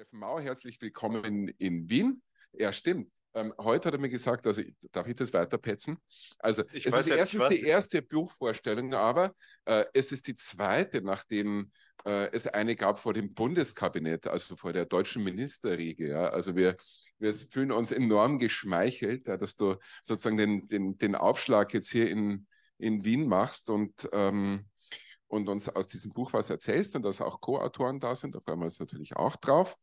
Steffen Mauer, herzlich willkommen in Wien. Ja, stimmt. Ähm, heute hat er mir gesagt, also darf ich das weiterpetzen? Also ich es ist die, ja, erstens die erste Buchvorstellung, aber äh, es ist die zweite, nachdem äh, es eine gab vor dem Bundeskabinett, also vor der deutschen Ministerriege. Ja? Also wir, wir fühlen uns enorm geschmeichelt, ja, dass du sozusagen den, den, den Aufschlag jetzt hier in, in Wien machst und ähm, und uns aus diesem Buch was erzählst und dass auch Co-Autoren da sind. Da freuen wir uns natürlich auch drauf.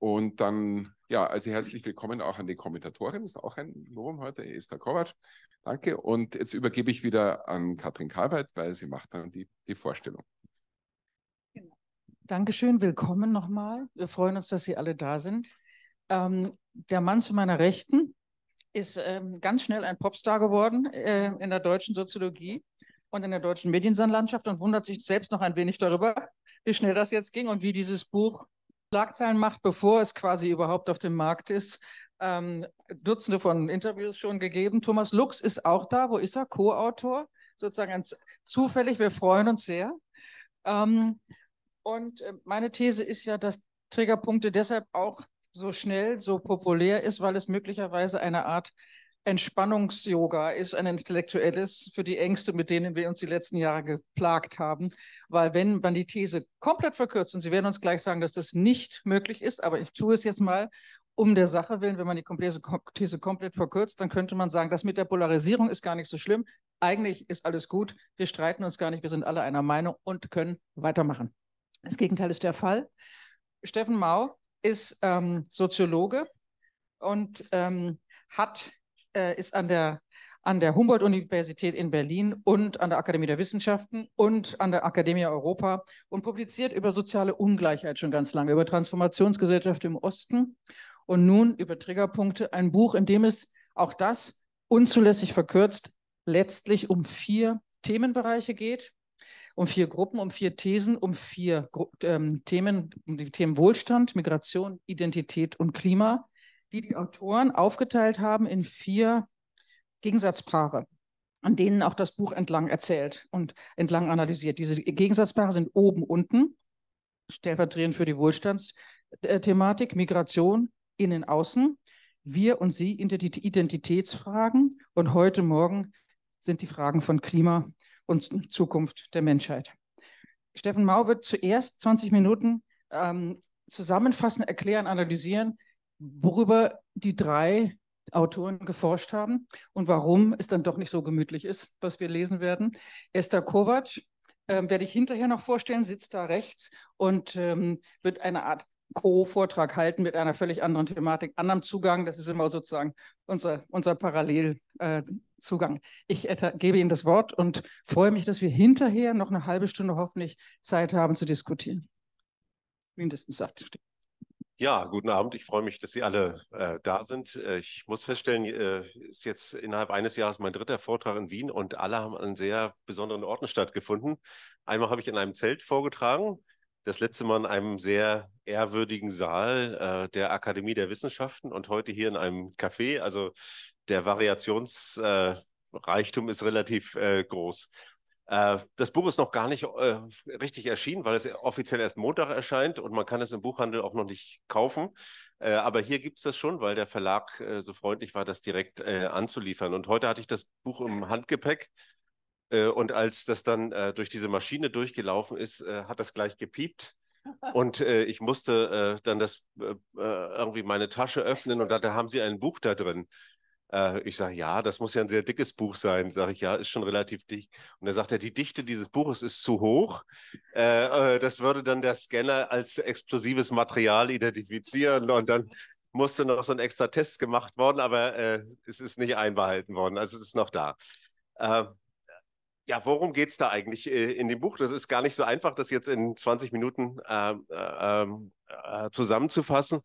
Und dann, ja, also herzlich willkommen auch an die Kommentatorin, ist auch ein Novum heute, Esther Kovac. Danke. Und jetzt übergebe ich wieder an Katrin Kalbert, weil sie macht dann die, die Vorstellung. Genau. Dankeschön, willkommen nochmal. Wir freuen uns, dass Sie alle da sind. Ähm, der Mann zu meiner Rechten ist ähm, ganz schnell ein Popstar geworden äh, in der deutschen Soziologie und in der deutschen Medienlandschaft und wundert sich selbst noch ein wenig darüber, wie schnell das jetzt ging und wie dieses Buch Schlagzeilen macht, bevor es quasi überhaupt auf dem Markt ist. Ähm, Dutzende von Interviews schon gegeben. Thomas Lux ist auch da. Wo ist er? Co-Autor, sozusagen ein, zufällig. Wir freuen uns sehr. Ähm, und äh, meine These ist ja, dass Triggerpunkte deshalb auch so schnell, so populär ist, weil es möglicherweise eine Art Entspannungs-Yoga ist ein intellektuelles für die Ängste, mit denen wir uns die letzten Jahre geplagt haben. Weil wenn man die These komplett verkürzt, und Sie werden uns gleich sagen, dass das nicht möglich ist, aber ich tue es jetzt mal um der Sache willen, wenn man die These komplett verkürzt, dann könnte man sagen, das mit der Polarisierung ist gar nicht so schlimm. Eigentlich ist alles gut. Wir streiten uns gar nicht. Wir sind alle einer Meinung und können weitermachen. Das Gegenteil ist der Fall. Steffen Mau ist ähm, Soziologe und ähm, hat äh, ist an der, an der Humboldt-Universität in Berlin und an der Akademie der Wissenschaften und an der Akademie Europa und publiziert über soziale Ungleichheit schon ganz lange, über Transformationsgesellschaft im Osten und nun über Triggerpunkte, ein Buch, in dem es auch das unzulässig verkürzt letztlich um vier Themenbereiche geht, um vier Gruppen, um vier Thesen, um vier Gru ähm, Themen, um die Themen Wohlstand, Migration, Identität und Klima die die Autoren aufgeteilt haben in vier Gegensatzpaare, an denen auch das Buch entlang erzählt und entlang analysiert. Diese Gegensatzpaare sind oben, unten, stellvertretend für die Wohlstandsthematik, Migration, innen, außen, wir und sie, Identitätsfragen und heute Morgen sind die Fragen von Klima und Zukunft der Menschheit. Steffen Mau wird zuerst 20 Minuten ähm, zusammenfassen, erklären, analysieren, worüber die drei Autoren geforscht haben und warum es dann doch nicht so gemütlich ist, was wir lesen werden. Esther Kovac ähm, werde ich hinterher noch vorstellen, sitzt da rechts und ähm, wird eine Art Co-Vortrag halten mit einer völlig anderen Thematik, anderem Zugang. Das ist immer sozusagen unser, unser Parallelzugang. Äh, ich gebe Ihnen das Wort und freue mich, dass wir hinterher noch eine halbe Stunde hoffentlich Zeit haben zu diskutieren. Mindestens satt. Ja, guten Abend. Ich freue mich, dass Sie alle äh, da sind. Äh, ich muss feststellen, äh, ist jetzt innerhalb eines Jahres mein dritter Vortrag in Wien und alle haben an sehr besonderen Orten stattgefunden. Einmal habe ich in einem Zelt vorgetragen, das letzte Mal in einem sehr ehrwürdigen Saal äh, der Akademie der Wissenschaften und heute hier in einem Café. Also der Variationsreichtum äh, ist relativ äh, groß. Äh, das Buch ist noch gar nicht äh, richtig erschienen, weil es offiziell erst Montag erscheint und man kann es im Buchhandel auch noch nicht kaufen. Äh, aber hier gibt es das schon, weil der Verlag so freundlich war, das direkt anzuliefern. Und heute hatte ich das Buch im Handgepäck und als das dann durch diese Maschine durchgelaufen ist, hat das gleich gepiept. Und ich musste dann das irgendwie meine Tasche öffnen und da, da haben sie ein Buch da drin. Äh, ich sage, ja, das muss ja ein sehr dickes Buch sein. Sage ich, ja, ist schon relativ dicht. Und dann sagt er, die Dichte dieses Buches ist zu hoch. Äh, äh, das würde dann der Scanner als explosives Material identifizieren und dann musste noch so ein extra Test gemacht worden, aber äh, es ist nicht einbehalten worden. Also es ist noch da. Äh, ja, worum geht es da eigentlich äh, in dem Buch? Das ist gar nicht so einfach, das jetzt in 20 Minuten äh, ähm, zusammenzufassen.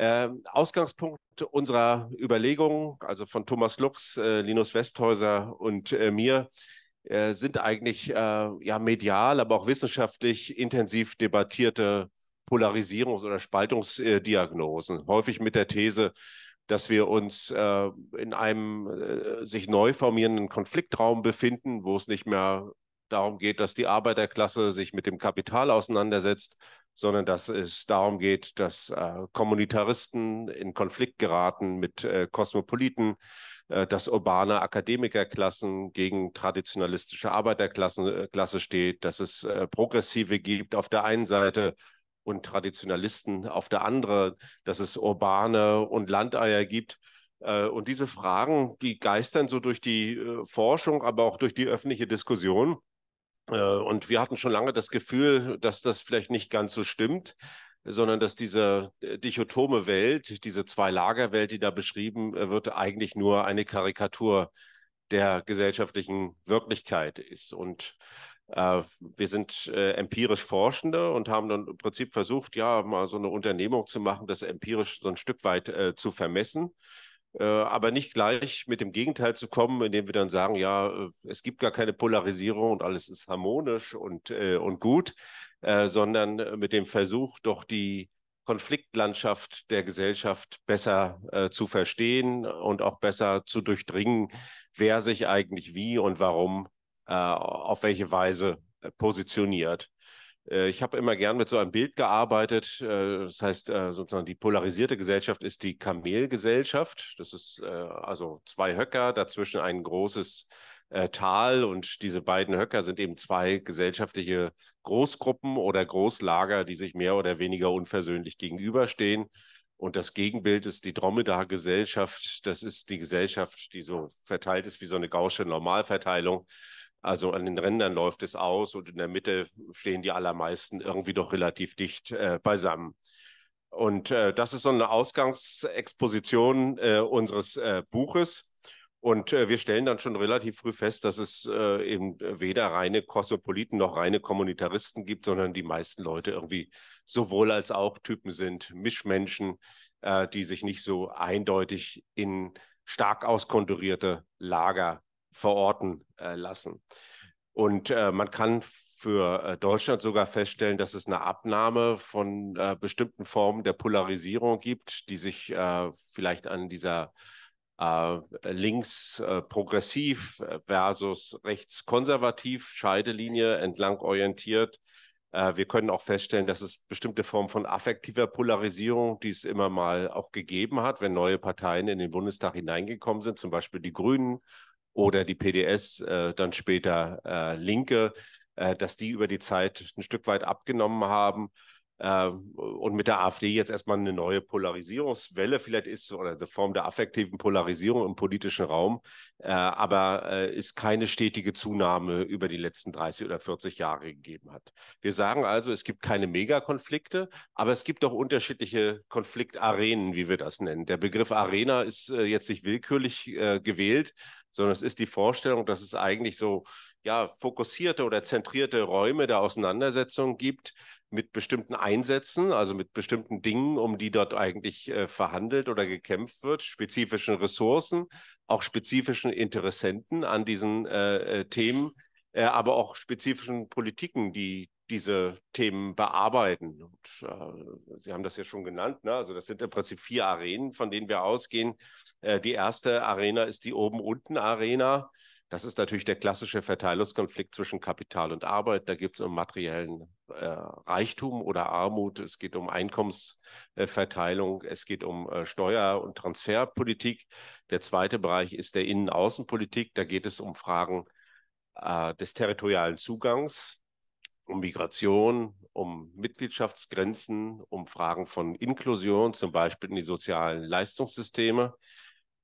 Ähm, Ausgangspunkt unserer Überlegungen, also von Thomas Lux, äh, Linus Westhäuser und äh, mir, äh, sind eigentlich ja medial, aber auch wissenschaftlich intensiv debattierte Polarisierungs- oder Spaltungsdiagnosen, häufig mit der These, dass wir uns äh, in einem äh, sich neu formierenden Konfliktraum befinden, wo es nicht mehr darum geht, dass die Arbeiterklasse sich mit dem Kapital auseinandersetzt, sondern dass es darum geht, dass äh, Kommunitaristen in Konflikt geraten mit äh, Kosmopoliten, äh, dass urbane Akademikerklassen gegen traditionalistische Arbeiterklasse äh, Klasse steht, dass es äh, Progressive gibt auf der einen Seite und Traditionalisten auf der anderen, dass es urbane und Landeier gibt. Äh, und diese Fragen, die geistern so durch die Forschung, aber auch durch die öffentliche Diskussion. Äh, und wir hatten schon lange das Gefühl, dass das vielleicht nicht ganz so stimmt, sondern dass diese äh, dichotome Welt, diese Zwei-Lager-Welt, die da beschrieben äh, wird, eigentlich nur eine Karikatur der gesellschaftlichen Wirklichkeit ist. Und äh, wir sind äh, empirisch Forschende und haben dann im Prinzip versucht, ja, mal so eine Unternehmung zu machen, das empirisch so ein Stück weit äh, zu vermessen. Äh, aber nicht gleich mit dem Gegenteil zu kommen, indem wir dann sagen, ja, äh, es gibt gar keine Polarisierung und alles ist harmonisch und, äh, und gut, sondern mit dem Versuch, doch die Konfliktlandschaft der Gesellschaft besser äh, zu verstehen und auch besser zu durchdringen, wer sich eigentlich wie und warum äh, auf welche Weise positioniert. Äh, ich habe immer gern mit so einem Bild gearbeitet. Äh, das heißt, äh, sozusagen die polarisierte Gesellschaft ist die Kamelgesellschaft. Das ist also zwei Höcker, dazwischen ein großes Tal und diese beiden Höcker sind eben zwei gesellschaftliche Großgruppen oder Großlager, die sich mehr oder weniger unversöhnlich gegenüberstehen. Und das Gegenbild ist die Dromedar-Gesellschaft. Das ist die Gesellschaft, die so verteilt ist wie so eine gausche Normalverteilung also an den Rändern läuft es aus und in der Mitte stehen die allermeisten irgendwie doch relativ dicht äh, beisammen. Und äh, das ist so eine Ausgangsexposition äh, unseres äh, Buches. Und äh, wir stellen dann schon relativ früh fest, dass es äh, eben weder reine Kosmopoliten noch reine Kommunitaristen gibt, sondern die meisten Leute irgendwie sowohl als auch Typen sind, Mischmenschen, die sich nicht so eindeutig in stark auskonturierte Lager verorten äh, lassen. Und äh, man kann für äh, Deutschland sogar feststellen, dass es eine Abnahme von äh, bestimmten Formen der Polarisierung gibt, die sich äh, vielleicht an dieser äh, links progressiv versus rechts konservativ Scheidelinie entlang orientiert. Wir können auch feststellen, dass es bestimmte Formen von affektiver Polarisierung, die es immer mal auch gegeben hat, wenn neue Parteien in den Bundestag hineingekommen sind, zum Beispiel die Grünen oder die PDS, äh, dann später äh, Linke, äh, dass die über die Zeit ein Stück weit abgenommen haben ähm, und mit der AfD jetzt erstmal eine neue Polarisierungswelle vielleicht ist oder eine Form der affektiven Polarisierung im politischen Raum, äh, aber äh, ist keine stetige Zunahme über die letzten 30 oder 40 Jahre gegeben hat. Wir sagen also, es gibt keine Megakonflikte, aber es gibt auch unterschiedliche Konfliktarenen, wie wir das nennen. Der Begriff Arena ist äh, jetzt nicht willkürlich gewählt, sondern es ist die Vorstellung, dass es eigentlich so ja, fokussierte oder zentrierte Räume der Auseinandersetzung gibt mit bestimmten Einsätzen, also mit bestimmten Dingen, um die dort eigentlich äh, verhandelt oder gekämpft wird, spezifischen Ressourcen, auch spezifischen Interessenten an diesen äh, äh Themen, äh, aber auch spezifischen Politiken, die diese Themen bearbeiten. Und, äh, Sie haben das ja schon genannt. Ne? Also das sind im Prinzip vier Arenen, von denen wir ausgehen. Äh, die erste Arena ist die Oben-Unten-Arena. Das ist natürlich der klassische Verteilungskonflikt zwischen Kapital und Arbeit. Da geht es um materiellen äh, Reichtum oder Armut. Es geht um Einkommensverteilung. Äh, es geht um äh, Steuer- und Transferpolitik. Der zweite Bereich ist der Innen-Außenpolitik. Da geht es um Fragen äh, des territorialen Zugangs um Migration, um Mitgliedschaftsgrenzen, um Fragen von Inklusion, zum Beispiel in die sozialen Leistungssysteme.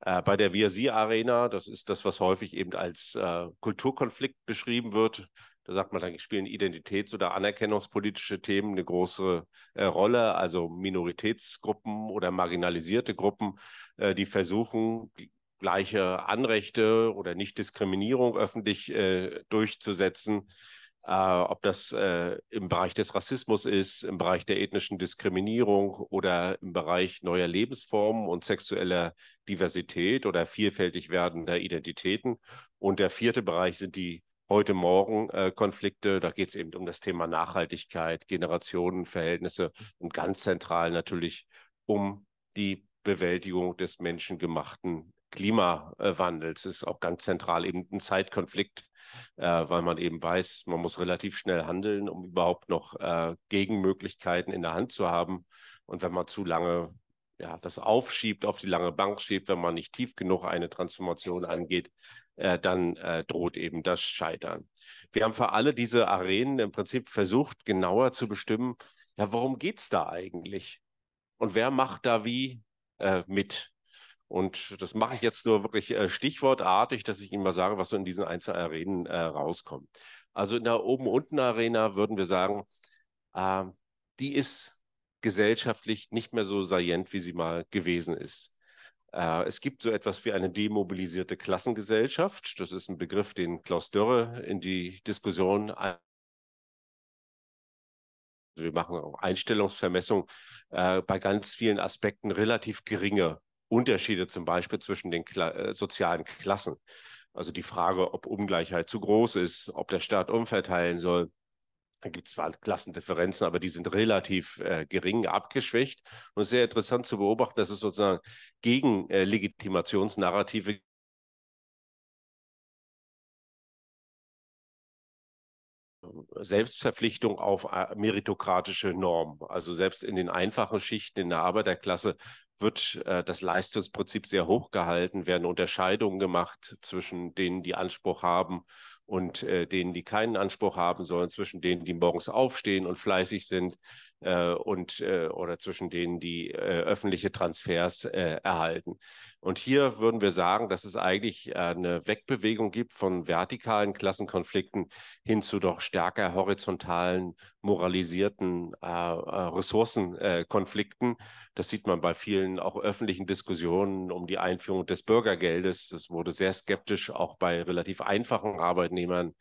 Äh, bei der Wir Sie Arena, das ist das, was häufig eben als äh, Kulturkonflikt beschrieben wird. Da sagt man, da spielen Identitäts- oder anerkennungspolitische Themen eine große äh, Rolle, also Minoritätsgruppen oder marginalisierte Gruppen, äh, die versuchen, die, gleiche Anrechte oder Nichtdiskriminierung öffentlich äh, durchzusetzen äh, ob das äh, im Bereich des Rassismus ist, im Bereich der ethnischen Diskriminierung oder im Bereich neuer Lebensformen und sexueller Diversität oder vielfältig werdender Identitäten. Und der vierte Bereich sind die heute Morgen äh, Konflikte. Da geht es eben um das Thema Nachhaltigkeit, Generationenverhältnisse und ganz zentral natürlich um die Bewältigung des menschengemachten Klimawandels. Das ist auch ganz zentral eben ein Zeitkonflikt, äh, weil man eben weiß, man muss relativ schnell handeln, um überhaupt noch äh, Gegenmöglichkeiten in der Hand zu haben. Und wenn man zu lange ja, das aufschiebt, auf die lange Bank schiebt, wenn man nicht tief genug eine Transformation angeht, äh, dann äh, droht eben das Scheitern. Wir haben für alle diese Arenen im Prinzip versucht, genauer zu bestimmen, ja, worum geht es da eigentlich? Und wer macht da wie äh, mit? Und das mache ich jetzt nur wirklich äh, stichwortartig, dass ich Ihnen mal sage, was so in diesen einzelnen Arenen äh, rauskommt. Also in der Oben-Unten-Arena würden wir sagen, äh, die ist gesellschaftlich nicht mehr so salient, wie sie mal gewesen ist. Äh, es gibt so etwas wie eine demobilisierte Klassengesellschaft. Das ist ein Begriff, den Klaus Dörre in die Diskussion ein wir machen auch Einstellungsvermessung, äh, bei ganz vielen Aspekten relativ geringe Unterschiede zum Beispiel zwischen den Kla äh, sozialen Klassen. Also die Frage, ob Ungleichheit zu groß ist, ob der Staat umverteilen soll. Da gibt es zwar Klassendifferenzen, aber die sind relativ äh, gering abgeschwächt. Und sehr interessant zu beobachten, dass es sozusagen gegen äh, Legitimationsnarrative Selbstverpflichtung auf äh, meritokratische Normen. Also selbst in den einfachen Schichten in der Arbeiterklasse wird äh, das Leistungsprinzip sehr hoch gehalten, werden Unterscheidungen gemacht zwischen denen, die Anspruch haben und äh, denen, die keinen Anspruch haben sollen, zwischen denen, die morgens aufstehen und fleißig sind, äh, und äh, oder zwischen denen, die äh, öffentliche Transfers äh, erhalten. Und hier würden wir sagen, dass es eigentlich äh, eine Wegbewegung gibt von vertikalen Klassenkonflikten hin zu doch stärker horizontalen, moralisierten äh, Ressourcenkonflikten. das sieht man bei vielen auch öffentlichen Diskussionen um die Einführung des Bürgergeldes. Das wurde sehr skeptisch auch bei relativ einfachen Arbeitnehmern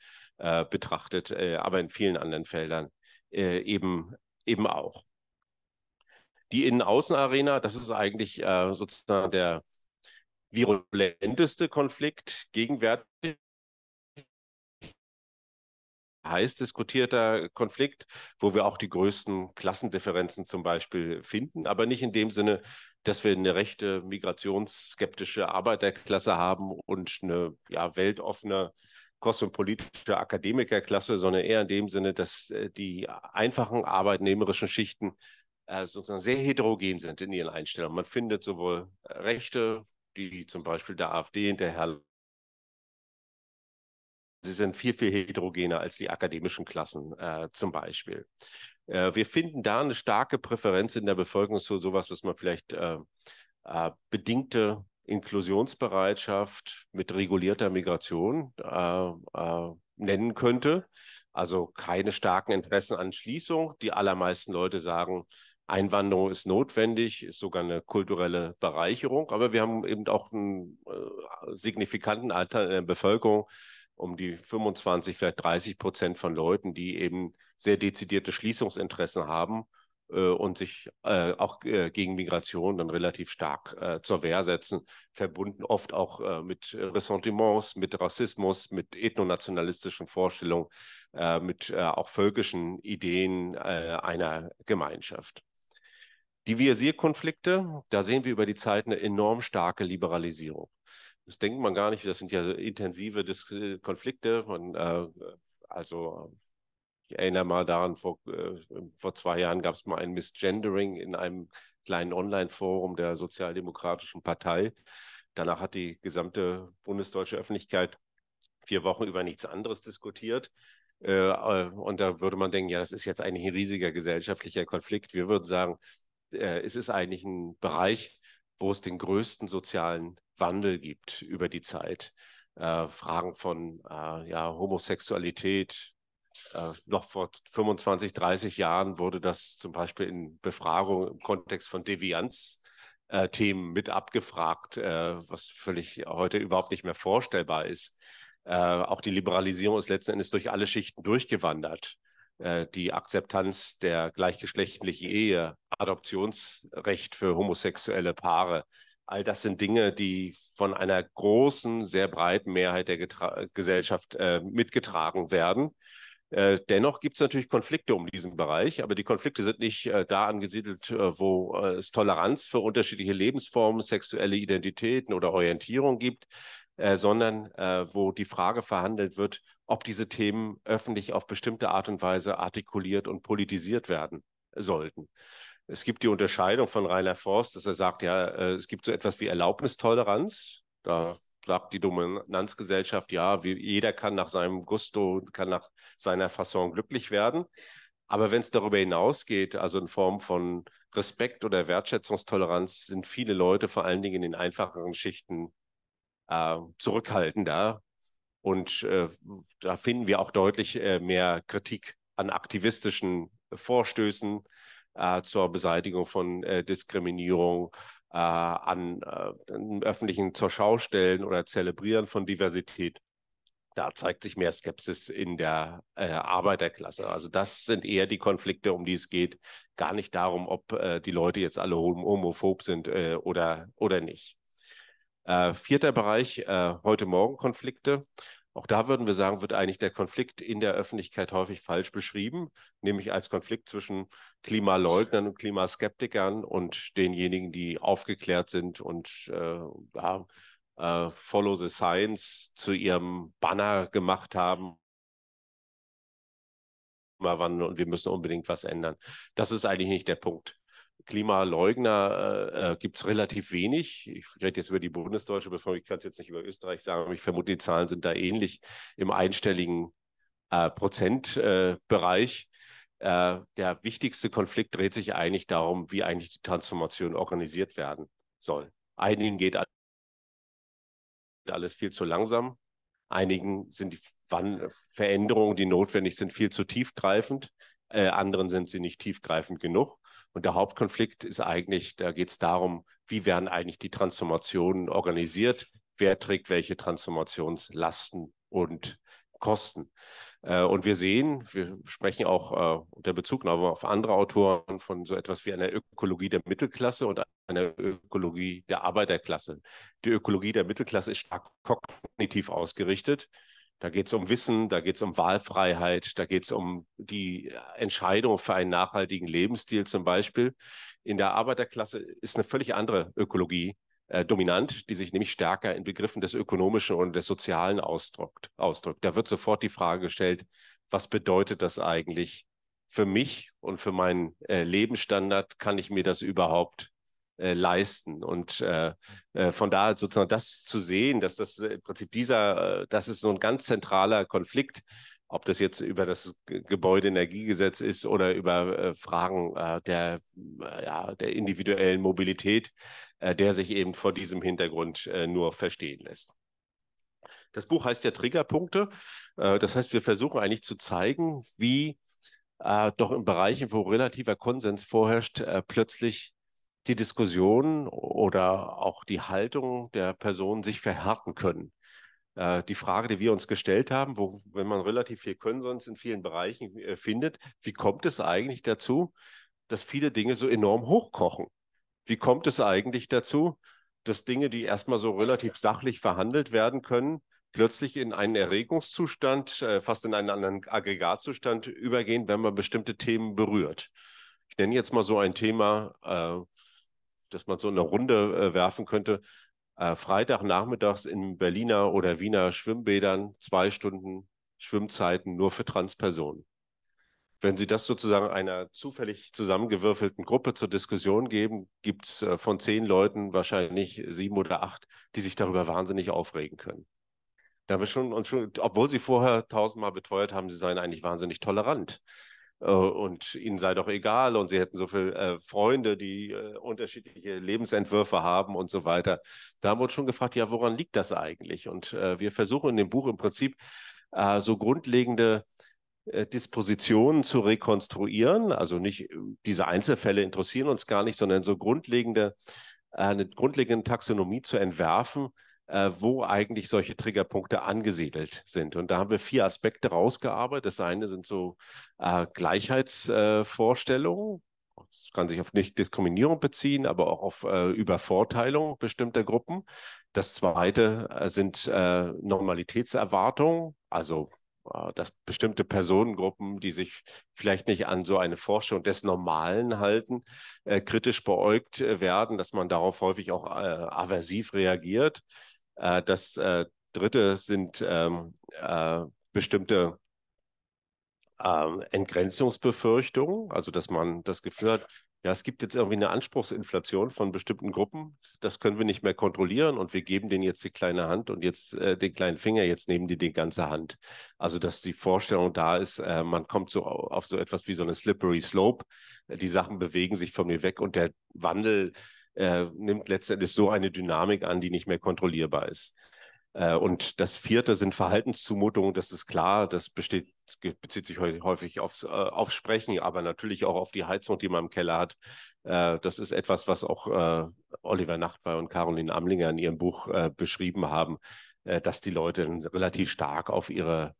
betrachtet, aber in vielen anderen Feldern eben eben auch. Die Innen-Außen-Arena, das ist eigentlich äh, sozusagen der virulenteste Konflikt gegenwärtig heiß diskutierter Konflikt, wo wir auch die größten Klassendifferenzen zum Beispiel finden, aber nicht in dem Sinne, dass wir eine rechte migrationsskeptische Arbeiterklasse haben und eine ja, weltoffene kosmopolitische Akademikerklasse, sondern eher in dem Sinne, dass äh, die einfachen arbeitnehmerischen Schichten äh, sozusagen sehr heterogen sind in ihren Einstellungen. Man findet sowohl äh, Rechte, die zum Beispiel der AfD hinterher. Sie sind viel, viel heterogener als die akademischen Klassen äh, zum Beispiel. Äh, wir finden da eine starke Präferenz in der Bevölkerung zu sowas, was man vielleicht äh, bedingte Inklusionsbereitschaft mit regulierter Migration äh, äh, nennen könnte. Also keine starken Interessen an Schließung. Die allermeisten Leute sagen, Einwanderung ist notwendig, ist sogar eine kulturelle Bereicherung. Aber wir haben eben auch einen äh, signifikanten Anteil in der Bevölkerung, um die 25, vielleicht 30 Prozent von Leuten, die eben sehr dezidierte Schließungsinteressen haben äh, und sich äh, auch äh, gegen Migration dann relativ stark zur Wehr setzen, verbunden oft auch mit Ressentiments, mit Rassismus, mit ethnonationalistischen Vorstellungen, mit auch völkischen Ideen einer Gemeinschaft. Die Visierkonflikte, da sehen wir über die Zeit eine enorm starke Liberalisierung. Das denkt man gar nicht, das sind ja intensive Konflikte. Man, also ich erinnere mal daran, vor, äh, vor zwei Jahren gab es mal ein Misgendering in einem kleinen Online-Forum der Sozialdemokratischen Partei. Danach hat die gesamte bundesdeutsche Öffentlichkeit vier Wochen über nichts anderes diskutiert. Äh, äh und da würde man denken, ja, das ist jetzt eigentlich ein riesiger gesellschaftlicher Konflikt. Wir würden sagen, äh, es ist eigentlich ein Bereich, wo es den größten sozialen Wandel gibt über die Zeit. Äh, Fragen von äh, ja, Homosexualität, äh, noch vor 25, 30 Jahren wurde das zum Beispiel in Befragungen im Kontext von Devianz äh, Themen mit abgefragt, äh, was völlig heute überhaupt nicht mehr vorstellbar ist. Äh, auch die Liberalisierung ist letzten Endes durch alle Schichten durchgewandert. die Akzeptanz der gleichgeschlechtlichen Ehe, Adoptionsrecht für homosexuelle Paare, all das sind Dinge, die von einer großen, sehr breiten Mehrheit der Getra Gesellschaft mitgetragen werden. Äh, dennoch gibt es natürlich Konflikte um diesen Bereich, aber die Konflikte sind nicht äh, da angesiedelt, äh, wo äh, es Toleranz für unterschiedliche Lebensformen, sexuelle Identitäten oder Orientierung gibt, äh, sondern äh, wo die Frage verhandelt wird, ob diese Themen öffentlich auf bestimmte Art und Weise artikuliert und politisiert werden sollten. Es gibt die Unterscheidung von Rainer Forst, dass er sagt, ja, es gibt so etwas wie Erlaubnistoleranz. Da klappt die Dominanzgesellschaft, ja, wie, jeder kann nach seinem Gusto, kann nach seiner Fasson glücklich werden. Aber wenn es darüber hinausgeht, also in Form von Respekt oder Wertschätzungstoleranz, sind viele Leute, vor allen Dingen in den einfacheren Schichten, äh, zurückhaltender. Und äh, da finden wir auch deutlich äh, mehr Kritik an aktivistischen Vorstößen äh, zur Beseitigung von äh, Diskriminierung, äh, an äh, öffentlichen zur Schau stellen oder Zelebrieren von Diversität. Da zeigt sich mehr Skepsis in der äh, Arbeiterklasse. Also das sind eher die Konflikte, um die es geht. Gar nicht darum, ob äh, die Leute jetzt alle hom homophob sind äh, oder, oder nicht. Äh, vierter Bereich, heute Morgen Konflikte. Auch da würden wir sagen, wird eigentlich der Konflikt in der Öffentlichkeit häufig falsch beschrieben, nämlich als Konflikt zwischen Klimaleugnern und Klimaskeptikern und denjenigen, die aufgeklärt sind und äh, ja, äh, Follow the Science zu ihrem Banner gemacht haben Klimawandel und wir müssen unbedingt was ändern. Das ist eigentlich nicht der Punkt. Klimaleugner äh, äh gibt es relativ wenig. Ich rede jetzt über die bundesdeutsche Bevölkerung, ich kann es jetzt nicht über Österreich sagen, aber ich vermute, die Zahlen sind da ähnlich im einstelligen äh, Prozentbereich. Äh, äh, der wichtigste Konflikt dreht sich eigentlich darum, wie eigentlich die Transformation organisiert werden soll. Einigen geht alles viel zu langsam. Einigen sind die Wann Veränderungen, die notwendig sind, viel zu tiefgreifend. Äh, anderen sind sie nicht tiefgreifend genug. Und der Hauptkonflikt ist eigentlich, da geht es darum, wie werden eigentlich die Transformationen organisiert, wer trägt welche Transformationslasten und Kosten. Äh, und wir sehen, wir sprechen auch äh, unter Bezugnahme auf andere Autoren von so etwas wie einer Ökologie der Mittelklasse und einer Ökologie der Arbeiterklasse. Die Ökologie der Mittelklasse ist stark kognitiv ausgerichtet. Da geht es um Wissen, da geht es um Wahlfreiheit, da geht es um die Entscheidung für einen nachhaltigen Lebensstil zum Beispiel. In der Arbeiterklasse ist eine völlig andere Ökologie äh, dominant, die sich nämlich stärker in Begriffen des Ökonomischen und des Sozialen ausdrückt, ausdrückt. Da wird sofort die Frage gestellt, was bedeutet das eigentlich für mich und für meinen äh, Lebensstandard? Kann ich mir das überhaupt äh, leisten. Und äh, äh, von daher halt sozusagen das zu sehen, dass das äh, im Prinzip dieser, äh, das ist so ein ganz zentraler Konflikt, ob das jetzt über das Gebäudeenergiegesetz ist oder über äh, Fragen der, ja, der individuellen Mobilität, der sich eben vor diesem Hintergrund nur verstehen lässt. Das Buch heißt ja Triggerpunkte. das heißt, wir versuchen eigentlich zu zeigen, wie doch in Bereichen, wo relativer Konsens vorherrscht, plötzlich die Diskussion oder auch die Haltung der Personen sich verhärten können. Äh, die Frage, die wir uns gestellt haben, wo, wenn man relativ viel Können sonst in vielen Bereichen äh, findet, wie kommt es eigentlich dazu, dass viele Dinge so enorm hochkochen? Wie kommt es eigentlich dazu, dass Dinge, die erstmal so relativ sachlich verhandelt werden können, plötzlich in einen Erregungszustand, äh, fast in einen anderen Aggregatzustand übergehen, wenn man bestimmte Themen berührt? Ich nenne jetzt mal so ein Thema, äh, dass man so eine Runde äh, werfen könnte. Äh, Freitagnachmittags in Berliner oder Wiener Schwimmbädern zwei Stunden Schwimmzeiten nur für Transpersonen. Wenn Sie das sozusagen einer zufällig zusammengewürfelten Gruppe zur Diskussion geben, gibt es äh, von zehn Leuten wahrscheinlich sieben oder acht, die sich darüber wahnsinnig aufregen können. Da wir schon, und schon, obwohl sie vorher tausendmal beteuert haben, sie seien eigentlich wahnsinnig tolerant. Äh, und ihnen sei doch egal und sie hätten so viele äh, Freunde, die äh, unterschiedliche Lebensentwürfe haben und so weiter. Da haben wir uns schon gefragt, ja, woran liegt das eigentlich? Und äh, wir versuchen in dem Buch im Prinzip äh, so grundlegende äh, Dispositionen zu rekonstruieren. Also nicht diese Einzelfälle interessieren uns gar nicht, sondern so grundlegende, eine grundlegende Taxonomie zu entwerfen, äh, wo eigentlich solche Triggerpunkte angesiedelt sind. Und da haben wir vier Aspekte rausgearbeitet. Das eine sind so äh, Gleichheitsvorstellungen. Äh, das kann sich auf Nichtdiskriminierung beziehen, aber auch auf äh, Übervorteilung bestimmter Gruppen. Das zweite äh, sind äh, Normalitätserwartungen, also dass bestimmte Personengruppen, die sich vielleicht nicht an so eine Vorstellung des Normalen halten, kritisch beäugt werden, dass man darauf häufig auch aversiv reagiert. Äh, das äh, dritte sind ähm, äh, bestimmte ähm, Entgrenzungsbefürchtungen, also dass man das Gefühl hat, ja, es gibt jetzt irgendwie eine Anspruchsinflation von bestimmten Gruppen. Das können wir nicht mehr kontrollieren und wir geben denen jetzt die kleine Hand und jetzt äh, den kleinen Finger, jetzt nehmen die die ganze Hand. Also, dass die Vorstellung da ist, äh, man kommt so auf so etwas wie so eine slippery slope. Die Sachen bewegen sich von mir weg und der Wandel äh, nimmt letztendlich so eine Dynamik an, die nicht mehr kontrollierbar ist. Äh, und das vierte sind Verhaltenszumutungen, das ist klar, das besteht, bezieht sich häufig aufs, äh, auf Sprechen, aber natürlich auch auf die Heizung, die man im Keller hat. Äh, das ist etwas, was auch äh, Oliver Nachtwey und Caroline Amlinger in ihrem Buch äh, beschrieben haben, dass die Leute relativ stark auf ihre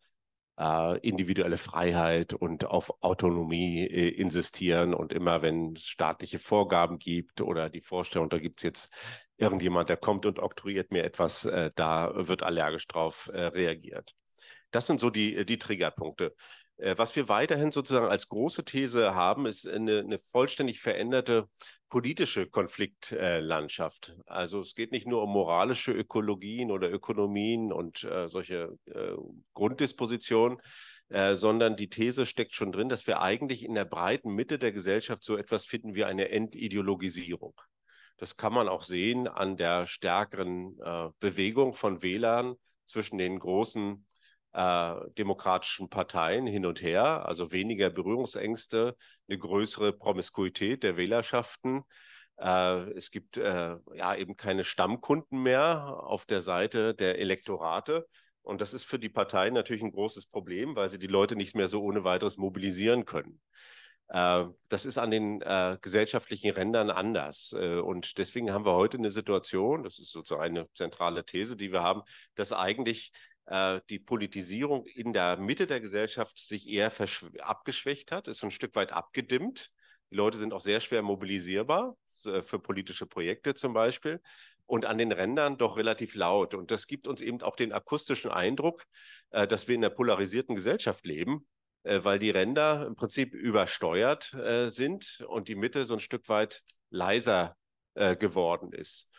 äh, individuelle Freiheit und auf Autonomie äh, insistieren. Und immer wenn es staatliche Vorgaben gibt oder die Vorstellung, da gibt es jetzt irgendjemand, der kommt und oktroyiert mir etwas, äh, da wird allergisch drauf äh, reagiert. Das sind so die, äh, die Triggerpunkte. Äh, was wir weiterhin sozusagen als große These haben, ist eine, äh, eine vollständig veränderte politische Konfliktlandschaft. also es geht nicht nur um moralische Ökologien oder Ökonomien und äh, solche äh, Grunddispositionen, äh, sondern die These steckt schon drin, dass wir eigentlich in der breiten Mitte der Gesellschaft so etwas finden wie eine Entideologisierung. Das kann man auch sehen an der stärkeren Bewegung von Wählern zwischen den großen äh, demokratischen Parteien hin und her, also weniger Berührungsängste, eine größere Promiskuität der Wählerschaften. Äh, es gibt äh, ja eben keine Stammkunden mehr auf der Seite der Elektorate. Und das ist für die Parteien natürlich ein großes Problem, weil sie die Leute nicht mehr so ohne weiteres mobilisieren können. Äh, das ist an den äh, gesellschaftlichen Rändern anders. Äh, und deswegen haben wir heute eine Situation, das ist sozusagen eine zentrale These, die wir haben, dass eigentlich äh, die Politisierung in der Mitte der Gesellschaft sich eher abgeschwächt hat, ist ein Stück weit abgedimmt. Die Leute sind auch sehr schwer mobilisierbar äh, für politische Projekte zum Beispiel und an den Rändern doch relativ laut. Und das gibt uns eben auch den akustischen Eindruck, äh, dass wir in einer polarisierten Gesellschaft leben, weil die Ränder im Prinzip übersteuert sind und die Mitte so ein Stück weit leiser geworden ist.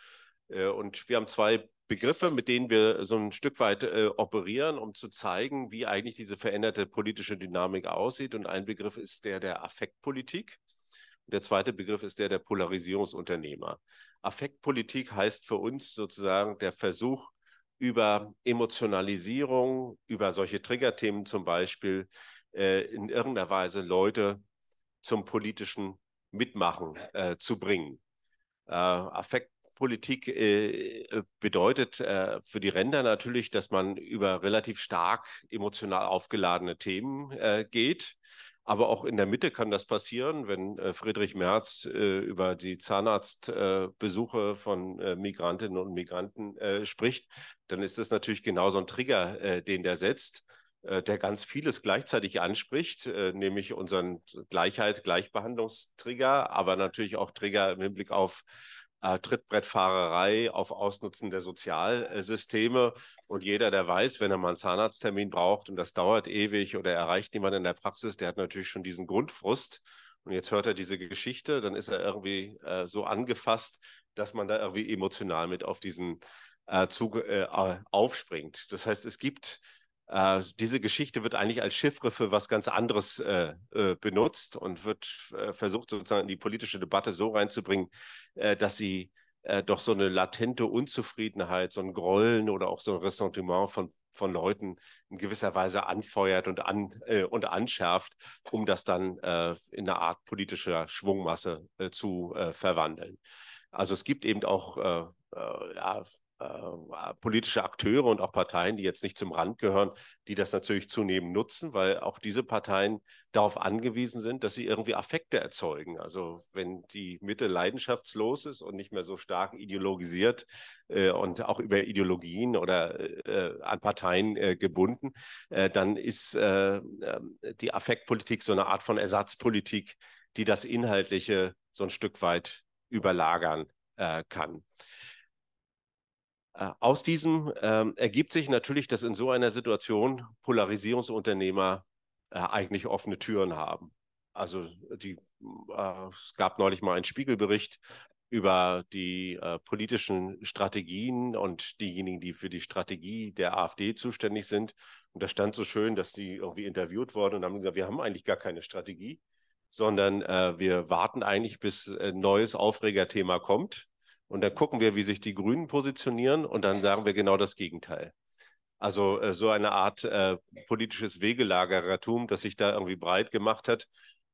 Und wir haben zwei Begriffe, mit denen wir so ein Stück weit äh, operieren, um zu zeigen, wie eigentlich diese veränderte politische Dynamik aussieht. Und ein Begriff ist der der Affektpolitik. Der zweite Begriff ist der der Polarisierungsunternehmer. Affektpolitik heißt für uns sozusagen der Versuch, über Emotionalisierung, über solche Triggerthemen zum Beispiel, äh, in irgendeiner Weise Leute zum politischen Mitmachen äh, zu bringen. Äh, Affekt Politik äh, bedeutet äh, für die Ränder natürlich, dass man über relativ stark emotional aufgeladene Themen äh, geht. Aber auch in der Mitte kann das passieren, wenn äh, Friedrich Merz äh, über die Zahnarztbesuche äh, von Migrantinnen und Migranten spricht, dann ist das natürlich genau so ein Trigger, den der setzt der ganz vieles gleichzeitig anspricht, nämlich unseren Gleichheit, Gleichbehandlungstrigger, aber natürlich auch Trigger im Hinblick auf äh, Trittbrettfahrerei auf Ausnutzen der Sozialsysteme. Und jeder, der weiß, wenn er mal einen Zahnarzttermin braucht und das dauert ewig oder erreicht niemand in der Praxis, der hat natürlich schon diesen Grundfrust. Und jetzt hört er diese Geschichte, dann ist er irgendwie äh, so angefasst, dass man da irgendwie emotional mit auf diesen äh, Zug äh, aufspringt. Das heißt, es gibt äh, diese Geschichte wird eigentlich als Chiffre für was ganz anderes äh, äh, benutzt und wird äh, versucht, sozusagen in die politische Debatte so reinzubringen, äh, dass sie doch so eine latente Unzufriedenheit, so ein Grollen oder auch so ein Ressentiment von, von Leuten in gewisser Weise anfeuert und, an, und anschärft, um das dann in eine Art politischer Schwungmasse zu verwandeln. Also es gibt eben auch ja, äh, politische Akteure und auch Parteien, die jetzt nicht zum Rand gehören, die das natürlich zunehmend nutzen, weil auch diese Parteien darauf angewiesen sind, dass sie irgendwie Affekte erzeugen. Also wenn die Mitte leidenschaftslos ist und nicht mehr so stark ideologisiert äh, und auch über Ideologien oder äh, an Parteien äh, gebunden, äh, dann ist äh, die Affektpolitik so eine Art von Ersatzpolitik, die das Inhaltliche so ein Stück weit überlagern kann. Äh, aus diesem ähm, ergibt sich natürlich, dass in so einer Situation Polarisierungsunternehmer äh, eigentlich offene Türen haben. Also die, äh, es gab neulich mal einen Spiegelbericht über die äh, politischen Strategien und diejenigen, die für die Strategie der AfD zuständig sind. Und da stand so schön, dass die irgendwie interviewt wurden und haben gesagt, wir haben eigentlich gar keine Strategie, sondern äh, wir warten eigentlich, bis ein äh, neues Aufregerthema kommt und dann gucken wir, wie sich die Grünen positionieren und dann sagen wir genau das Gegenteil. Also äh, so eine Art äh, politisches Wegelagerertum, das sich da irgendwie breit gemacht hat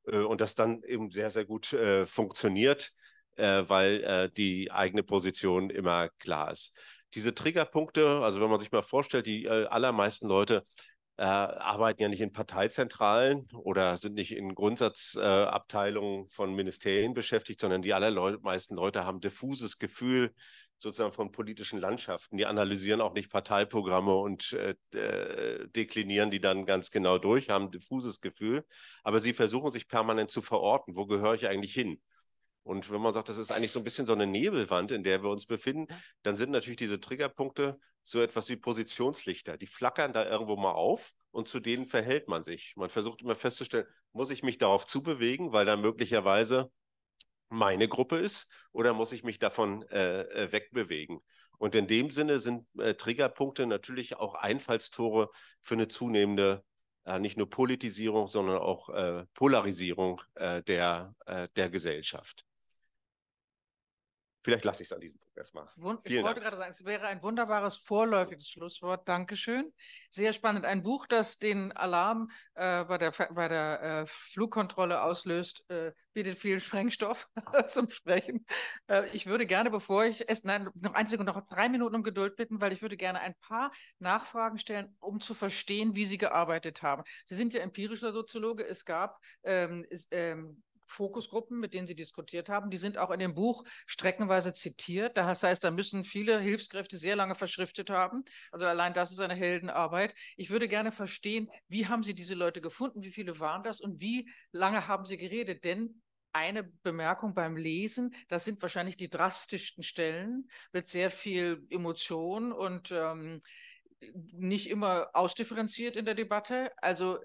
äh, und das dann eben sehr, sehr gut äh, funktioniert, äh, weil äh, die eigene Position immer klar ist. Diese Triggerpunkte, also wenn man sich mal vorstellt, die allermeisten Leute äh, arbeiten ja nicht in Parteizentralen oder sind nicht in Grundsatzabteilungen äh, von Ministerien beschäftigt, sondern die allermeisten Leute haben diffuses Gefühl sozusagen von politischen Landschaften. Die analysieren auch nicht Parteiprogramme und äh, äh deklinieren die dann ganz genau durch, haben ein diffuses Gefühl, aber sie versuchen sich permanent zu verorten, wo gehöre ich eigentlich hin? Und wenn man sagt, das ist eigentlich so ein bisschen so eine Nebelwand, in der wir uns befinden, dann sind natürlich diese Triggerpunkte so etwas wie Positionslichter. Die flackern da irgendwo mal auf und zu denen verhält man sich. Man versucht immer festzustellen, muss ich mich darauf zubewegen, weil da möglicherweise meine Gruppe ist, oder muss ich mich davon äh, äh wegbewegen? Und in dem Sinne sind äh, Triggerpunkte natürlich auch Einfallstore für eine zunehmende äh, nicht nur Politisierung, sondern auch äh, Polarisierung äh, der, äh, der Gesellschaft vielleicht lasse ich es an diesem Punkt erstmal. Wund Vielen ich wollte gerade sagen, es wäre ein wunderbares vorläufiges Schlusswort. Dankeschön. Sehr spannend. Ein Buch, das den Alarm äh, bei der, bei der äh, Flugkontrolle auslöst, äh, bietet viel Sprengstoff zum Sprechen. Äh, ich würde gerne, bevor ich es, nein, noch eine Sekunde, noch drei Minuten um Geduld bitten, weil ich würde gerne ein paar Nachfragen stellen, um zu verstehen, wie Sie gearbeitet haben. Sie sind ja empirischer Soziologe. Es gab ähm, ähm, Fokusgruppen, mit denen Sie diskutiert haben, die sind auch in dem Buch streckenweise zitiert. Das heißt, da müssen viele Hilfskräfte sehr lange verschriftet haben. Also allein das ist eine Heldenarbeit. Ich würde gerne verstehen, wie haben Sie diese Leute gefunden? Wie viele waren das? Und wie lange haben Sie geredet? Denn eine Bemerkung beim Lesen, das sind wahrscheinlich die drastischsten Stellen mit sehr viel Emotion und ähm, nicht immer ausdifferenziert in der Debatte. Also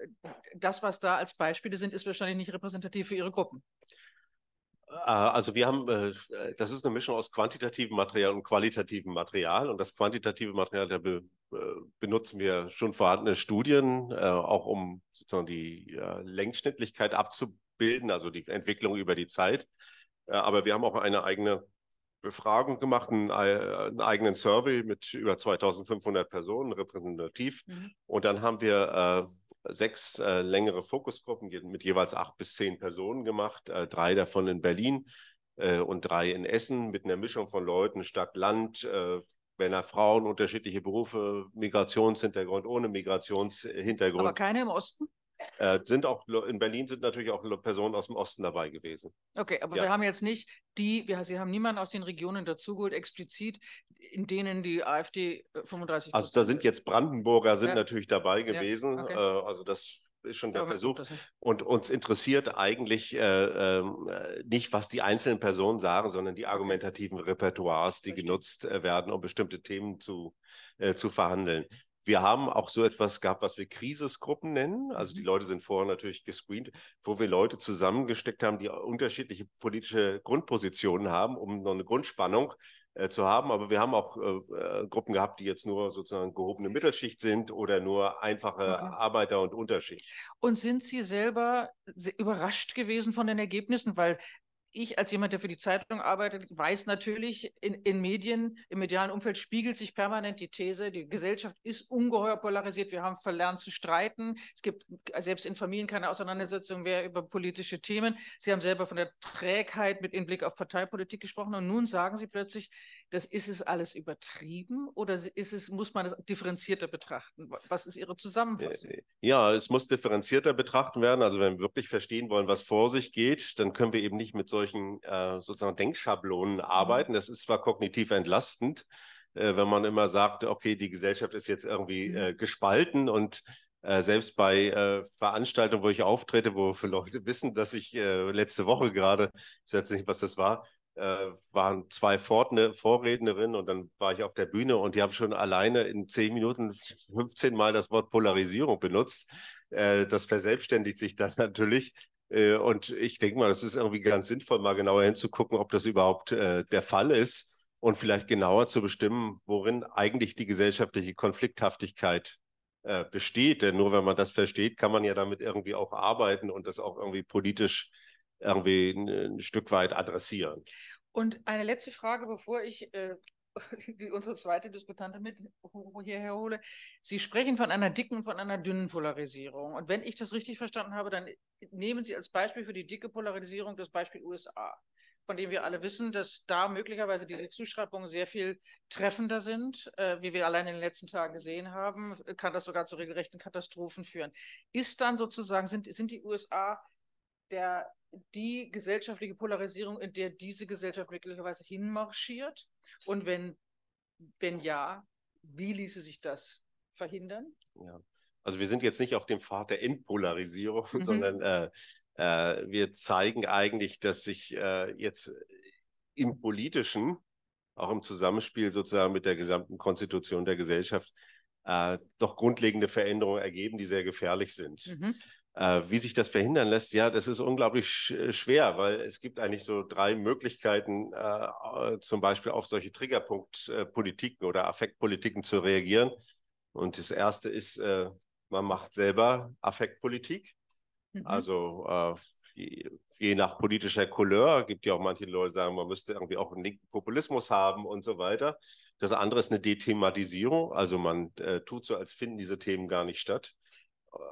das, was da als Beispiele sind, ist wahrscheinlich nicht repräsentativ für ihre Gruppen. Äh, also wir haben, äh, das ist eine Mischung aus quantitativem Material und qualitativem Material. Und das quantitative Material, da äh, benutzen wir schon vorhandene Studien, auch um sozusagen die Längsschnittlichkeit abzubilden, also die Entwicklung über die Zeit. Aber wir haben auch eine eigene Befragung gemacht, einen, einen, eigenen Survey mit über 2500 Personen repräsentativ. Mhm. Und dann haben wir äh, sechs äh, längere Fokusgruppen mit jeweils acht bis zehn Personen gemacht, äh, drei davon in Berlin äh, und drei in Essen mit einer Mischung von Leuten, Stadt, Land, äh, Männer, Frauen, unterschiedliche Berufe, Migrationshintergrund, ohne Migrationshintergrund. Aber keine im Osten? Äh, sind auch in Berlin sind natürlich auch Personen aus dem Osten dabei gewesen. Okay, aber ja. wir haben jetzt nicht die, wir, Sie haben niemanden aus den Regionen dazugeholt, explizit, in denen die AfD 35 äh, Also da sind jetzt Brandenburger sind ja. natürlich dabei gewesen. Ja. Okay. Äh, also das ist schon der Versuch. Und uns interessiert eigentlich äh, ähm, äh, nicht, was die einzelnen Personen sagen, sondern die argumentativen Repertoires, die Verstehe. genutzt äh, werden, um bestimmte Themen zu, äh, zu verhandeln. Wir haben auch so etwas gehabt, was wir Krisisgruppen nennen. Also die mhm. Leute sind vorher natürlich gescreent, wo wir Leute zusammengesteckt haben, die unterschiedliche politische Grundpositionen haben, um noch eine Grundspannung äh, zu haben. Aber wir haben auch äh, äh, Gruppen gehabt, die jetzt nur sozusagen gehobene Mittelschicht sind oder nur einfache okay. Arbeiter und Unterschicht. Und sind Sie selber überrascht gewesen von den Ergebnissen? Weil ich als jemand, der für die Zeitung arbeitet, weiß natürlich, in, in, Medien, im medialen Umfeld spiegelt sich permanent die These, die Gesellschaft ist ungeheuer polarisiert, wir haben verlernt zu streiten, es gibt selbst in Familien keine Auseinandersetzung mehr über politische Themen. Sie haben selber von der Trägheit mit Blick auf Parteipolitik gesprochen und nun sagen Sie plötzlich, das ist es alles übertrieben oder ist es, muss man es differenzierter betrachten? Was ist Ihre äh, Zusammenfassung? Ja, es muss differenzierter betrachtet werden. Also wenn wir wirklich verstehen wollen, was vor sich geht, dann können wir eben nicht mit solchen äh, sozusagen Denkschablonen mhm. arbeiten. Das ist zwar kognitiv entlastend, äh, wenn man immer sagt, okay, die Gesellschaft ist jetzt irgendwie mhm. äh, gespalten und äh, selbst bei äh, Veranstaltungen, wo ich auftrete, wo viele Leute wissen, dass ich äh, letzte Woche gerade, ich weiß jetzt nicht, was das war, äh, waren zwei Vorrednerinnen und dann war ich auf der Bühne und die haben schon alleine in zehn Minuten 15 Mal das Wort Polarisierung benutzt. Äh, das verselbstständigt sich dann natürlich. Äh, und ich denke mal, es ist irgendwie ganz sinnvoll, mal genauer hinzugucken, ob das überhaupt der Fall ist und vielleicht genauer zu bestimmen, worin eigentlich die gesellschaftliche Konflikthaftigkeit besteht. Denn nur wenn man das versteht, kann man ja damit irgendwie auch arbeiten und das auch irgendwie politisch irgendwie ein, äh, ein Stück weit adressieren. Und eine letzte Frage, bevor ich äh, die, unsere zweite Diskutante mit hierher hole. Sie sprechen von einer dicken und von einer dünnen Polarisierung. Und wenn ich das richtig verstanden habe, dann äh, nehmen Sie als Beispiel für die dicke Polarisierung das Beispiel USA, von dem wir alle wissen, dass da möglicherweise diese Zuschreibungen sehr viel treffender sind. Äh, wie wir allein in den letzten Tagen gesehen haben, kann das sogar zu regelrechten Katastrophen führen. Ist dann sozusagen, sind, sind die USA der die gesellschaftliche Polarisierung, in der diese Gesellschaft möglicherweise hinmarschiert? Und wenn, wenn ja, wie ließe sich das verhindern? Ja. Also wir sind jetzt nicht auf dem Pfad der Entpolarisierung, mhm. sondern äh, äh, wir zeigen eigentlich, dass sich äh, jetzt im politischen, auch im Zusammenspiel sozusagen mit der gesamten Konstitution der Gesellschaft, äh, doch grundlegende Veränderungen ergeben, die sehr gefährlich sind. Mhm. Äh, wie sich das verhindern lässt, ja, das ist unglaublich äh, schwer, weil es gibt eigentlich so drei Möglichkeiten, äh, äh zum Beispiel auf solche Triggerpunktpolitiken oder Affektpolitiken zu reagieren. Und das erste ist, äh, man macht selber Affektpolitik. Mhm. Also äh, je, je, nach politischer Couleur gibt ja auch manche Leute, sagen, man müsste irgendwie auch einen linken Populismus haben und so weiter. Das andere ist eine Dethematisierung. Also man tut so, als finden diese Themen gar nicht statt.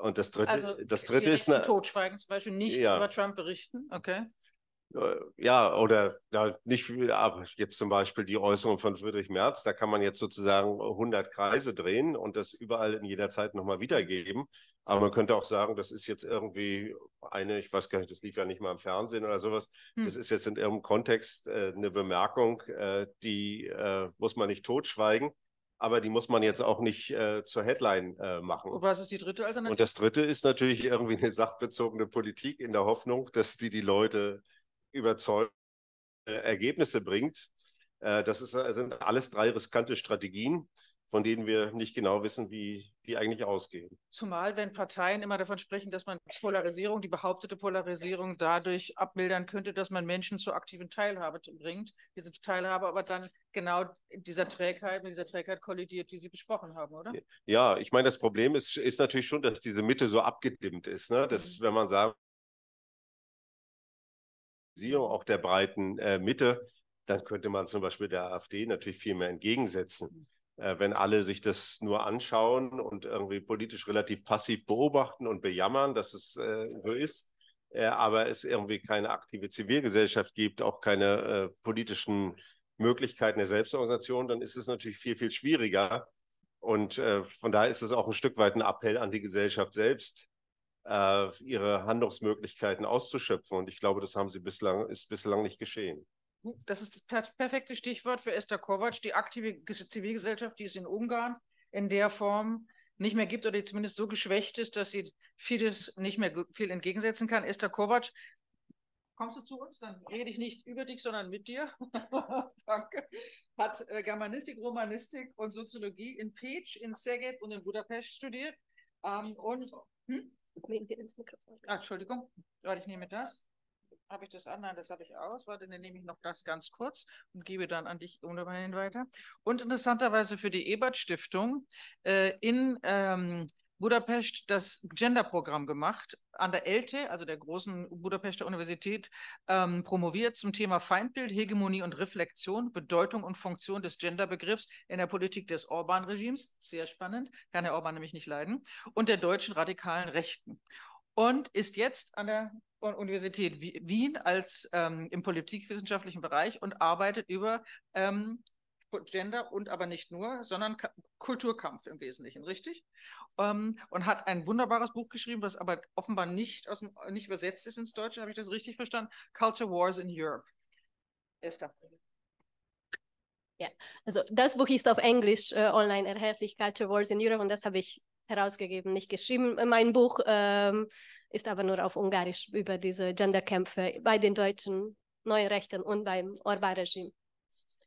Und das dritte, also, das dritte ist eine. Totschweigen zum Beispiel, nicht ja. über Trump berichten, okay. Äh, ja, oder ja, nicht, aber jetzt zum Beispiel die Äußerung von Friedrich Merz, da kann man jetzt sozusagen 100 Kreise drehen und das überall in jeder Zeit nochmal wiedergeben. Aber man könnte auch sagen, das ist jetzt irgendwie eine, ich weiß gar nicht, das lief ja nicht mal im Fernsehen oder sowas. Hm. Das ist jetzt in irgendeinem Kontext äh, eine Bemerkung, äh, die äh, muss man nicht totschweigen aber die muss man jetzt auch nicht äh, zur Headline äh, machen. Und was ist die dritte Alternative? Und das dritte ist natürlich irgendwie eine sachbezogene Politik in der Hoffnung, dass die die Leute überzeugt äh, Ergebnisse bringt. Äh, das ist, äh, sind alles drei riskante Strategien von denen wir nicht genau wissen, wie die eigentlich ausgehen. Zumal, wenn Parteien immer davon sprechen, dass man Polarisierung, die behauptete Polarisierung dadurch abmildern könnte, dass man Menschen zur aktiven Teilhabe bringt, diese Teilhabe aber dann genau dieser Trägheit, mit dieser Trägheit kollidiert, die Sie besprochen haben, oder? Ja, ich meine, das Problem ist, ist natürlich schon, dass diese Mitte so abgedimmt ist, ne? dass, mhm. wenn man sagt, auch der breiten äh, Mitte, dann könnte man zum Beispiel der AfD natürlich viel mehr entgegensetzen. Mhm. Äh, wenn alle sich das nur anschauen und irgendwie politisch relativ passiv beobachten und bejammern, dass es äh, so ist, äh, aber es irgendwie keine aktive Zivilgesellschaft gibt, auch keine politischen Möglichkeiten der Selbstorganisation, dann ist es natürlich viel, viel schwieriger. Und von daher ist es auch ein Stück weit ein Appell an die Gesellschaft selbst, ihre Handlungsmöglichkeiten auszuschöpfen. Und ich glaube, das haben sie bislang, ist bislang nicht geschehen das ist das per perfekte Stichwort für Esther Kovac, die aktive Zivilgesellschaft, die es in Ungarn in der Form nicht mehr gibt oder die zumindest so geschwächt ist, dass sie vieles nicht mehr viel entgegensetzen kann. Esther Kovac, kommst du zu uns? Dann rede ich nicht über dich, sondern mit dir. Danke. Hat äh, Germanistik, Romanistik und Soziologie in Pech, in Szeged und in Budapest studiert. Ähm, und hm? ins Mikrofon. Ah, Entschuldigung, ich nehme das habe ich das an? Nein, das habe ich aus. Warte, dann nehme ich noch das ganz kurz und gebe dann an dich unbedingt weiter. Und interessanterweise für die Ebert-Stiftung äh, in ähm, Budapest das Gender-Programm gemacht, an der ELTE, also der großen Budapester Universität, ähm, promoviert zum Thema Feindbild, Hegemonie und Reflexion, Bedeutung und Funktion des Genderbegriffs in der Politik des Orban-Regimes. Sehr spannend, kann Herr Orban nämlich nicht leiden. Und der deutschen radikalen Rechten. Und ist jetzt an der und Universität Wien als ähm, im politikwissenschaftlichen Bereich und arbeitet über ähm, Gender und aber nicht nur, sondern K Kulturkampf im Wesentlichen, richtig? Ähm, und hat ein wunderbares Buch geschrieben, was aber offenbar nicht, aus, nicht übersetzt ist ins Deutsche, habe ich das richtig verstanden? Culture Wars in Europe. Esther. Ja, also das Buch ist auf Englisch äh, online erhältlich, Culture Wars in Europe, und das habe ich herausgegeben, nicht geschrieben. Mein Buch ähm, ist aber nur auf Ungarisch über diese Genderkämpfe bei den deutschen Neurechten und beim Orban-Regime.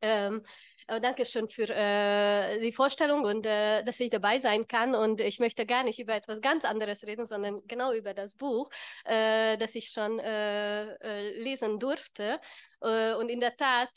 Ähm, danke schön für äh, die Vorstellung und äh, dass ich dabei sein kann. Und ich möchte gar nicht über etwas ganz anderes reden, sondern genau über das Buch, äh, das ich schon äh, äh, lesen durfte. Äh, und in der Tat,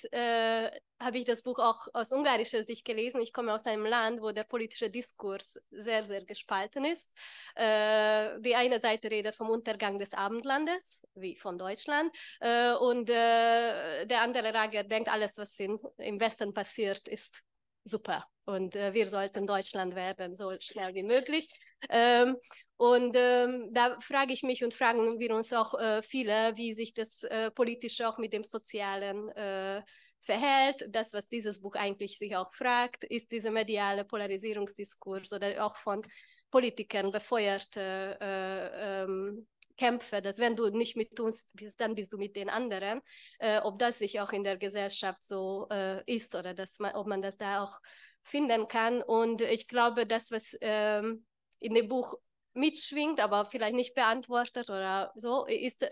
habe ich das Buch auch aus ungarischer Sicht gelesen. Ich komme aus einem Land, wo der politische Diskurs sehr, sehr gespalten ist. Äh, die eine Seite redet vom Untergang des Abendlandes, wie von Deutschland, äh, und äh, der andere Lager denkt, alles, was in, im Westen passiert, ist super. Und äh, wir sollten Deutschland werden, so schnell wie möglich. Ähm, und ähm, da frage ich mich und fragen wir uns auch äh, viele, wie sich das äh, politisch auch mit dem sozialen äh, verhält, das, was dieses Buch eigentlich sich auch fragt, ist dieser mediale Polarisierungsdiskurs oder auch von Politikern befeuerte äh, ähm, Kämpfe, dass wenn du nicht mit uns bist, dann bist du mit den anderen, äh, ob das sich auch in der Gesellschaft so äh, ist oder dass man, ob man das da auch finden kann. Und ich glaube, das, was ähm, in dem Buch mitschwingt, aber vielleicht nicht beantwortet oder so, ist äh,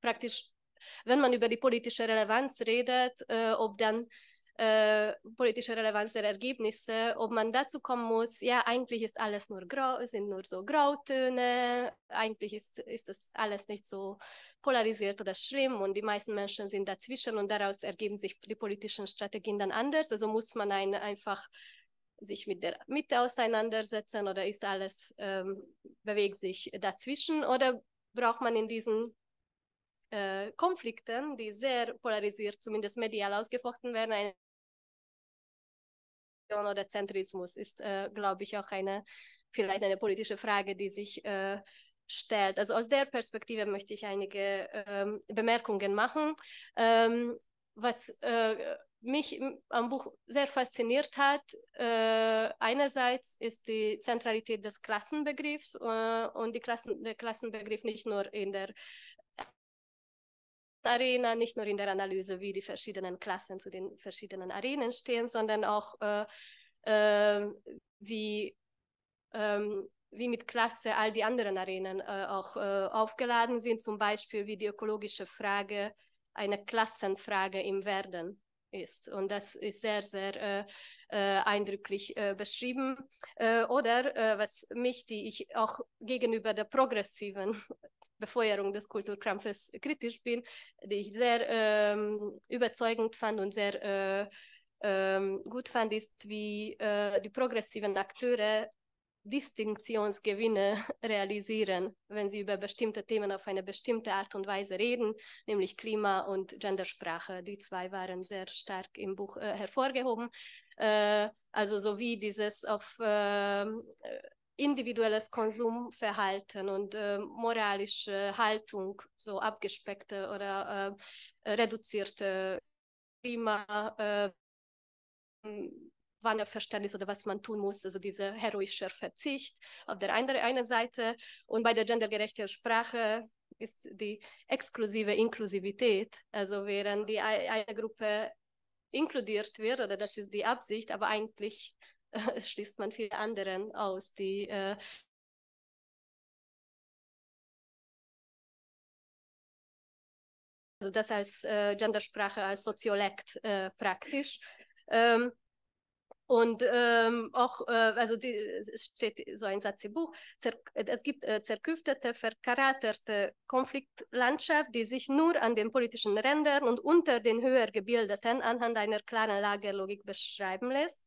praktisch wenn man über die politische Relevanz redet, äh, ob dann äh, politische Relevanz der Ergebnisse, ob man dazu kommen muss, ja, eigentlich ist alles nur grau, sind nur so Grautöne, eigentlich ist, ist das alles nicht so polarisiert oder schlimm und die meisten Menschen sind dazwischen und daraus ergeben sich die politischen Strategien dann anders. Also muss man ein, einfach sich mit der Mitte auseinandersetzen oder ist alles, ähm, bewegt sich dazwischen oder braucht man in diesen äh, Konflikten, die sehr polarisiert, zumindest medial ausgefochten werden, eine oder Zentrismus ist, äh, glaube ich, auch eine vielleicht eine politische Frage, die sich äh, stellt. Also aus der Perspektive möchte ich einige ähm, Bemerkungen machen. Ähm, was äh, mich am Buch sehr fasziniert hat, äh, einerseits ist die Zentralität des Klassenbegriffs äh, und die Klassen, der Klassenbegriff nicht nur in der Arena, nicht nur in der Analyse, wie die verschiedenen Klassen zu den verschiedenen Arenen stehen, sondern auch äh, äh, wie, ähm, wie mit Klasse all die anderen Arenen äh, auch äh, aufgeladen sind, zum Beispiel wie die ökologische Frage eine Klassenfrage im Werden ist. Und das ist sehr, sehr äh, äh, eindrücklich beschrieben. oder was mich, die ich auch gegenüber der progressiven Befeuerung des Kulturkrampfes kritisch bin, die ich sehr ähm, überzeugend fand und sehr äh, ähm, gut fand, ist, wie äh, die progressiven Akteure Distinktionsgewinne realisieren, wenn sie über bestimmte Themen auf eine bestimmte Art und Weise reden, nämlich Klima und Gendersprache. Die zwei waren sehr stark im Buch äh, hervorgehoben. Äh, also sowie dieses auf ähm, äh, individuelles Konsumverhalten und äh, moralische Haltung, so abgespeckte oder äh, reduzierte Klimawanderverständnis äh, oder was man tun muss, also dieser heroische Verzicht auf der einen Seite und bei der gendergerechten Sprache ist die exklusive Inklusivität, also während die eine Gruppe inkludiert wird, oder das ist die Absicht, aber eigentlich äh, schließt man viele anderen aus, die äh, also das als äh, Gendersprache, als Soziolekt äh, praktisch. Ähm, und ähm, auch, äh, also die, steht so ein Satz im Buch, Zer, äh, es gibt äh, zerklüftete, verkraterte Konfliktlandschaft, die sich nur an den politischen Rändern und unter den höher gebildeten anhand einer klaren Lagerlogik beschreiben lässt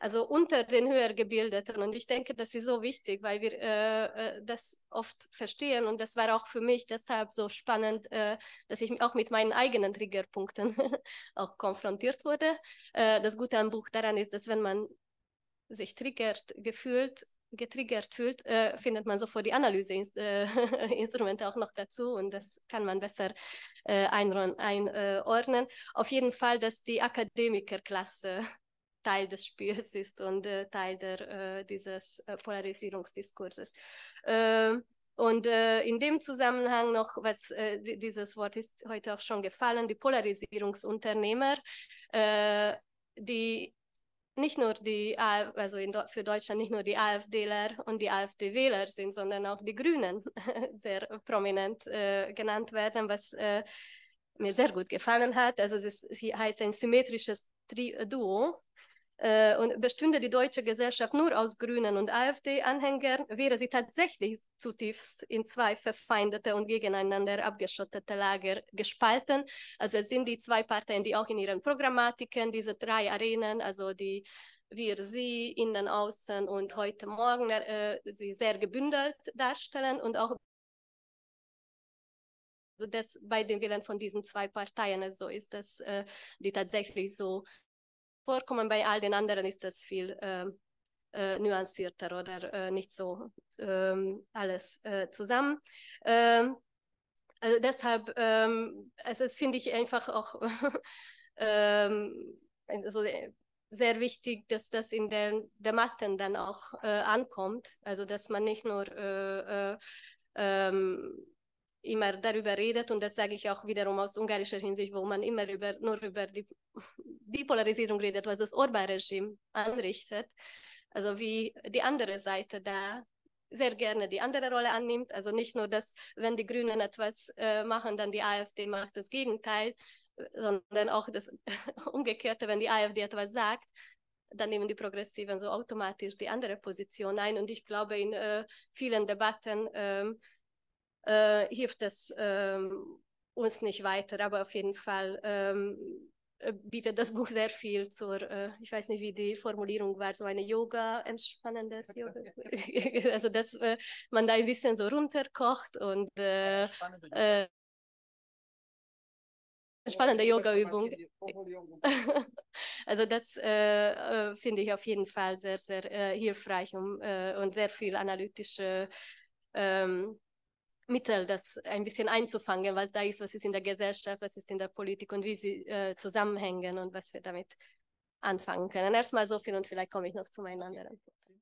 also unter den Höhergebildeten. Und ich denke, das ist so wichtig, weil wir äh, äh, das oft verstehen. Und das war auch für mich deshalb so spannend, äh, dass ich auch mit meinen eigenen Triggerpunkten auch konfrontiert wurde. Äh, das Gute am Buch daran ist, dass wenn man sich triggert, gefühlt, getriggert fühlt, äh, findet man sofort die Analyseinstrumente äh, auch noch dazu und das kann man besser äh, einordnen. Äh, Auf jeden Fall, dass die Akademikerklasse Teil des Spiels ist und äh, Teil der, äh, dieses äh, Polarisierungsdiskurses. Ähm, und äh, in dem Zusammenhang noch, was äh, dieses Wort ist heute auch schon gefallen, die Polarisierungsunternehmer, äh, die nicht nur die, also in, für Deutschland nicht nur die AfDler und die AfD-Wähler sind, sondern auch die Grünen sehr prominent genannt werden, was mir sehr gut gefallen hat. Also es ist, heißt ein symmetrisches Tri Duo äh, und bestünde die deutsche Gesellschaft nur aus Grünen und AfD-Anhängern, wäre sie tatsächlich zutiefst in zwei verfeindete und gegeneinander abgeschottete Lager gespalten. Also es sind die zwei Parteien, die auch in ihren Programmatiken diese drei Arenen, also die wir sie innen, außen und heute Morgen äh, sie sehr gebündelt darstellen und auch also das bei den Willen von diesen zwei Parteien so also ist, dass äh, die tatsächlich so vorkommen. Bei all den anderen ist das viel äh, äh, nuancierter oder äh, nicht so ähm, alles äh, zusammen. Ähm, also deshalb, ähm, also es finde ich einfach auch ähm, also äh, sehr wichtig, dass das in den Debatten dann auch ankommt. Also dass man nicht nur ähm, immer darüber redet und das sage ich auch wiederum aus ungarischer Hinsicht, wo man immer über, nur über die, die Polarisierung redet, was das Orban-Regime anrichtet. Also wie die andere Seite da sehr gerne die andere Rolle annimmt. Also nicht nur, dass wenn die Grünen etwas äh, machen, dann die AfD macht das Gegenteil, sondern auch das Umgekehrte, wenn die AfD etwas sagt, dann nehmen die Progressiven so automatisch die andere Position ein. Und ich glaube, in äh, vielen Debatten äh, äh, hilft es ähm, uns nicht weiter, aber auf jeden Fall ähm, äh, bietet das Buch sehr viel zur, äh, ich weiß nicht, wie die Formulierung war, so eine Yoga, entspannendes Yoga. also, dass äh, man da ein bisschen so runterkocht und äh, spannende äh, oh, Yoga-Übung. also das äh, finde ich auf jeden Fall sehr, sehr äh, hilfreich um, äh, und sehr viel analytische ähm, Mittel, das ein bisschen einzufangen, was da ist, was ist in der Gesellschaft, was ist in der Politik und wie sie äh, zusammenhängen und was wir damit anfangen können. Erstmal so viel und vielleicht komme ich noch zu meinen anderen Punkten.